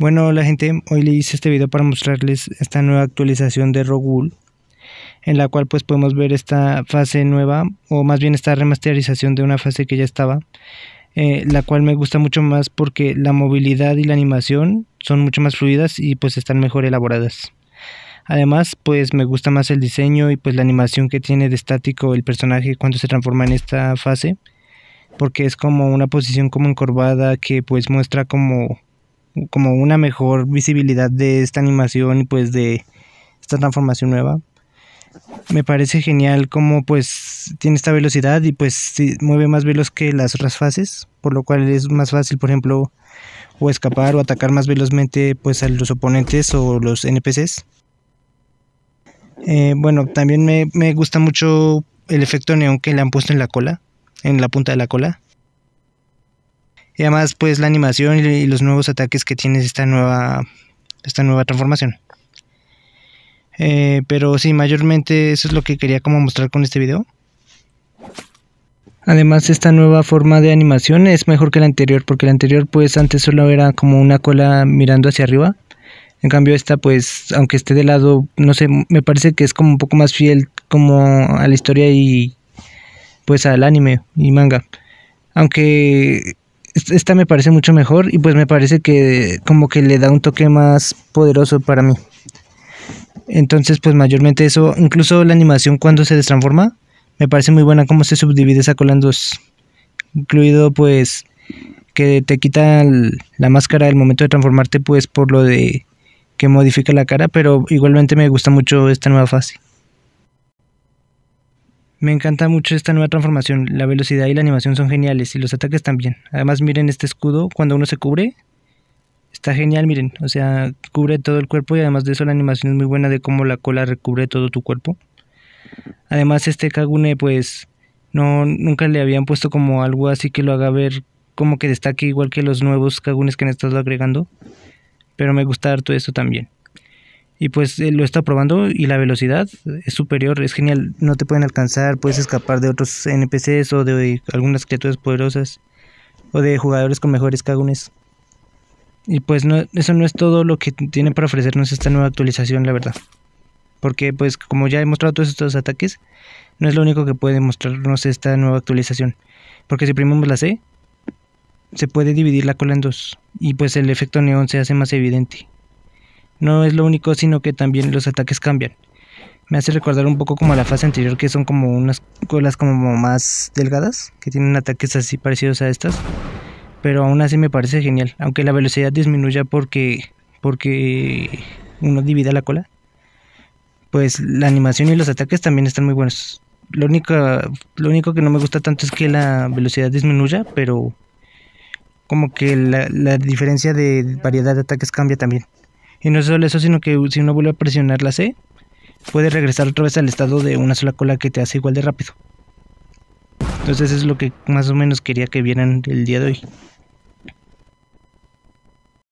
Bueno, hola gente, hoy le hice este video para mostrarles esta nueva actualización de Rogul, en la cual pues podemos ver esta fase nueva, o más bien esta remasterización de una fase que ya estaba, eh, la cual me gusta mucho más porque la movilidad y la animación son mucho más fluidas y pues están mejor elaboradas. Además, pues me gusta más el diseño y pues la animación que tiene de estático el personaje cuando se transforma en esta fase, porque es como una posición como encorvada que pues muestra como como una mejor visibilidad de esta animación y pues de esta transformación nueva. Me parece genial como pues tiene esta velocidad y pues se mueve más veloz que las otras fases, por lo cual es más fácil, por ejemplo, o escapar o atacar más velozmente pues a los oponentes o los NPCs. Eh, bueno, también me, me gusta mucho el efecto neón que le han puesto en la cola, en la punta de la cola y además, pues la animación y los nuevos ataques que tienes esta nueva, esta nueva transformación. Eh, pero sí, mayormente eso es lo que quería como mostrar con este video. Además, esta nueva forma de animación es mejor que la anterior, porque la anterior pues antes solo era como una cola mirando hacia arriba. En cambio esta pues, aunque esté de lado, no sé, me parece que es como un poco más fiel como a la historia y pues al anime y manga. Aunque esta me parece mucho mejor y pues me parece que como que le da un toque más poderoso para mí. Entonces pues mayormente eso, incluso la animación cuando se destransforma, me parece muy buena cómo se subdivide esa cola Incluido pues que te quita la máscara al momento de transformarte pues por lo de que modifica la cara, pero igualmente me gusta mucho esta nueva fase. Me encanta mucho esta nueva transformación. La velocidad y la animación son geniales y los ataques también. Además, miren este escudo cuando uno se cubre. Está genial, miren. O sea, cubre todo el cuerpo y además de eso la animación es muy buena de cómo la cola recubre todo tu cuerpo. Además, este Kagune pues no nunca le habían puesto como algo así que lo haga ver como que destaque igual que los nuevos Kagunes que han estado agregando. Pero me gusta harto eso también y pues eh, lo está probando y la velocidad es superior, es genial, no te pueden alcanzar, puedes escapar de otros NPCs o de algunas criaturas poderosas o de jugadores con mejores cagones. Y pues no, eso no es todo lo que tiene para ofrecernos esta nueva actualización, la verdad. Porque pues como ya he mostrado todos estos ataques, no es lo único que puede mostrarnos esta nueva actualización. Porque si primamos la C, se puede dividir la cola en dos y pues el efecto neón se hace más evidente. No es lo único, sino que también los ataques cambian. Me hace recordar un poco como a la fase anterior, que son como unas colas como más delgadas, que tienen ataques así parecidos a estas. Pero aún así me parece genial, aunque la velocidad disminuya porque, porque uno divida la cola. Pues la animación y los ataques también están muy buenos. Lo único, lo único que no me gusta tanto es que la velocidad disminuya, pero como que la, la diferencia de variedad de ataques cambia también. Y no solo eso, sino que si uno vuelve a presionar la C, puede regresar otra vez al estado de una sola cola que te hace igual de rápido. Entonces es lo que más o menos quería que vieran el día de hoy.